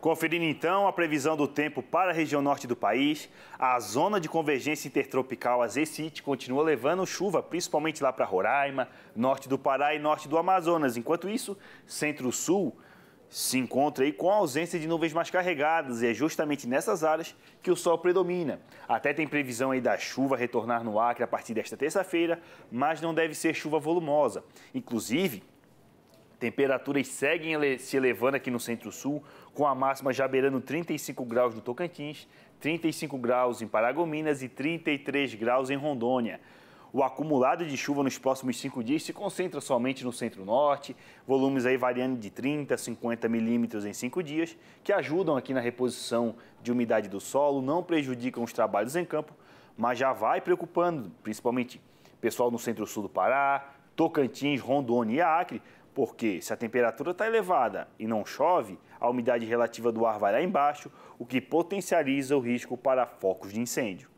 Conferindo então a previsão do tempo para a região norte do país, a zona de convergência intertropical Azecite continua levando chuva, principalmente lá para Roraima, norte do Pará e norte do Amazonas. Enquanto isso, centro-sul se encontra aí com a ausência de nuvens mais carregadas e é justamente nessas áreas que o sol predomina. Até tem previsão aí da chuva retornar no Acre a partir desta terça-feira, mas não deve ser chuva volumosa. Inclusive, Temperaturas seguem se elevando aqui no Centro-Sul, com a máxima já beirando 35 graus no Tocantins, 35 graus em Paragominas e 33 graus em Rondônia. O acumulado de chuva nos próximos cinco dias se concentra somente no centro-norte, volumes aí variando de 30 a 50 milímetros em cinco dias, que ajudam aqui na reposição de umidade do solo, não prejudicam os trabalhos em campo, mas já vai preocupando, principalmente pessoal no centro-sul do Pará, Tocantins, Rondônia e Acre, porque se a temperatura está elevada e não chove, a umidade relativa do ar vai lá embaixo, o que potencializa o risco para focos de incêndio.